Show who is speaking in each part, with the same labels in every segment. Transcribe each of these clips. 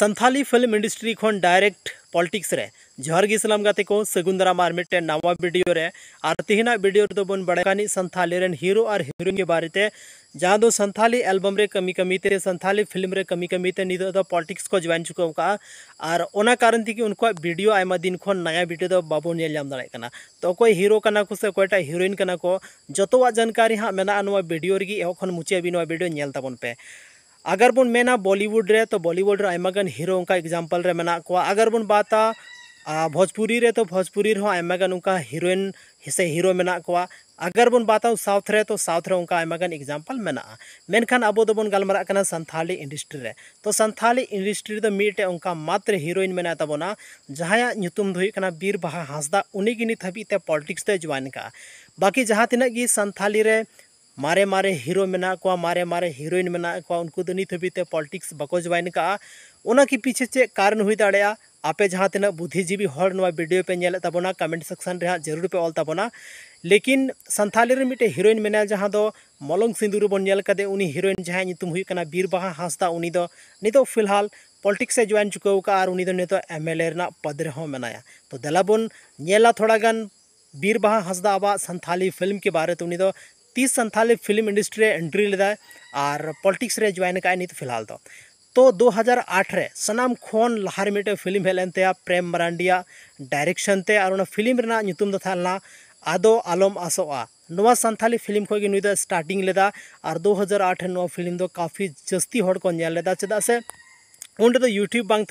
Speaker 1: Santhali film industry खन direct politics रे जोहर गे सलाम गाते को सगुन दराम आर मिटे नावा भिडियो रे आर तिहना वीडियो तो बन बड़कानी संथाली रेन हीरो आर हीरोइन के बारे में जहाँ दो संथाली एल्बम रे कमी कमी ते संथाली फिल्म रे कमी कमी ते नीद तो पॉलिटिक्स को ज्वाइन चुका और आर कारण थी कि उनको भिडियो आयमा दिन खन नया भिडियो तो बाबू नेल जाम दरे तो कोई हीरो कना को से कोटा हीरोइन कना को जतवा जानकारी हाँ मेना भिडियो वीडियो रे मुचे बिनवा वीडियो नेल पे अगर बन मेना बॉलीवुड रे तो बॉलीवुड आमागन हीरो एग्जाम्पल रे मना को अगर बन बाता भोजपुरी रे तो भोजपुरी रे आमागन उनका हिरोइन से हिरो मना को अगर बन बाता साउथ रे तो साउथ रे उनका आमागन एग्जाम्पल मना मेनखान अब दो तो बन गलमरा संथाली इंडस्ट्री रे तो संथाली इंडस्ट्री तो मीटे उनका मात्र हिरोइन मे तबना जहाँ नुतुम बीर बहा हंसदा उनी हाबीते पॉलिटिक्स ते ज्वाइन का बाकी जहाँ तीन की संथाली रे मारे मारे हिरो मे मारे मारे हिरोइन मे उनको तो नित हे पॉलिटिक्स बको जबाइन का पीछे चे कारण हुई दाड़े आपे जहाँ तक बुद्धिजीवी हर वीडियो पे ताबना कमेंट सेक्शन रहा जरूर पे ऑल ताबना लेकिन संथाली मिट्टे हिरोइन मेना जहाँ दो तो मलंग सिंदूर बनकर हिरोइन जहाँ बीर बहा हंसदा उनद तो, फिलहाल पॉलिटिक्स से जॉन चुक एम एल ए पद रहा तो देला बोला थोड़ा गान बीर बहा हंसदा आवा संथाली फिल्म के बारे तो तीस संथाली फिल्म इंडस्ट्री एंट्री लेदा और पॉलिटिक्स रे जॉइन नित तो फिलहाल तो तो 2008 रे सनाम खोन लहार मिटे फिल्म हेलन ते प्रेम मरांडिया डायरेक्शन ते और फिल्म रना नितुम द थालना आदो आलम आसोआ नवा संथाली फिल्म खोगे नुइद स्टार्टिंग लेदा और 2008 रे नवा फिल्म दो काफी जस्ती होड को नेल से उंड तो यूट्यूब बंग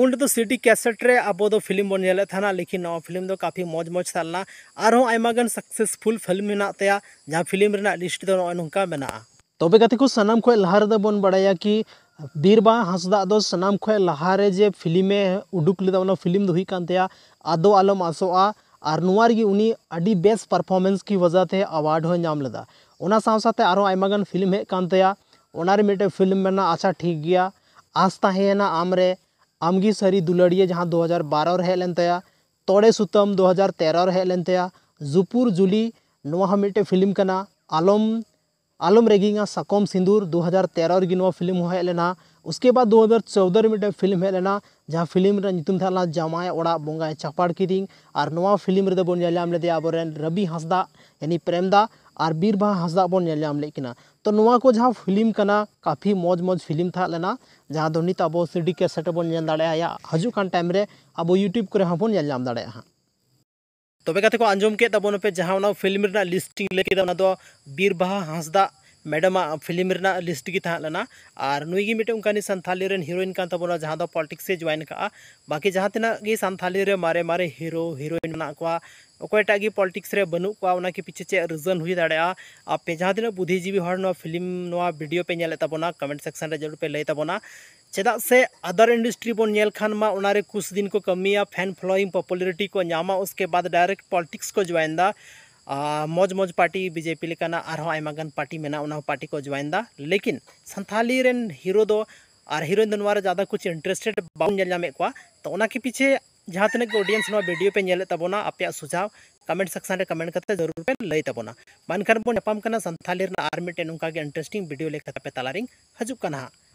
Speaker 1: उन्ट तो सिटी कैसेट रे अब तो फिल्म बन था लेकिन नवा फिल्म तो काफी मज मज सालना और हों सक्सेसफुल फिल्म में ते जहाँ फिल्म लिस्ट तो नौका मे तब तो को सनाम खो बन बड़ा कि दीरबा हंसदा दो सनाम खो लहा जे फिल्म उडुक लेदा वाला फिल्म तो हुईकानतया आदो आलम आसोआ और नारी उनी अडी बेस परफॉर्मेंस की वजह ते अवार्ड नाम लेदा उना साथ आरोगन फिल्म हेकानतया उनारे मिटे फिल्म मेना अच्छा ठीक गया आस तहेना आमरे आमगी सरी दुलड़िया जहाँ 2012 हज़ार बारह हेलन तया तोड़े सुतम 2013 हज़ार तेरह हेलन तया जुपुर जुली नवा मिट्टे फिल्म कना आलम आलम रेगिंगा साकोम सिंदूर 2013 रेगी नवा फिल्म हो हेलेना उसके बाद 2014 रे मिटे फिल्म हेलेना जहाँ फिल्म रे जमाय ओड़ा बंगा चापाड़ की और नवा फिल्म रे अब रवि हंसदा यानी प्रेमदा और बीरबा हंसदा बोन नेलाम लेकिना तो नवा को जहाँ फिल्म करना काफ़ी मज मज फिल्म था लेना जहाँ दो नित अब सीडी कैसेट बोल दाया दाड़े टाइम अब यूट्यूब को हाँ बोन नेलाम हाँ तब कथे को आंजम के तबन पे जहां फिल्म लिस्टिंग लेके Birbaha Hansda madam film list की और नुगे उनकानी सानी हिरोन काबोना जहाँ तो पॉलिटिक्स से जॉइन का बाकी जहाँ तक सानी मारे मारे हिरो हिरोइन अकोटा पॉलिटिक्स रे बनू बनूक पीछे चे रिजन हो दापे जहाँ तक बुद्धिजीवी फिल्म नुआ वीडियो पे ताबना कमेंट सेक्शन रे जरूर पे लैताबना चेदा से अदर इंडस्ट्री बन खान कुछ दिन को कमी फैन फलोइंग पपुलरिटी को नामा उसके बाद डायरेक्ट पॉलिटिक्स को जयन दा मज मज़ पार्टी बीजेपी लेकिन पार्टी में पार्टी को ज्वाइन दा लेकिन संथाली रेन हिरो दो और हीरोइन दो ज़्यादा कुछ इंटरेस्टेड बाबे को तो के पीछे जहाँ तक ऑडियंस वीडियो पे नेलना आप सुझाव कमेंट सेक्शन कमेंट करते जरूर पे लैतना बनखान बोपाम संथाली और मिट्टे नौका इंटरेस्टिंग वीडियो लेकर पे तलारी हजूँ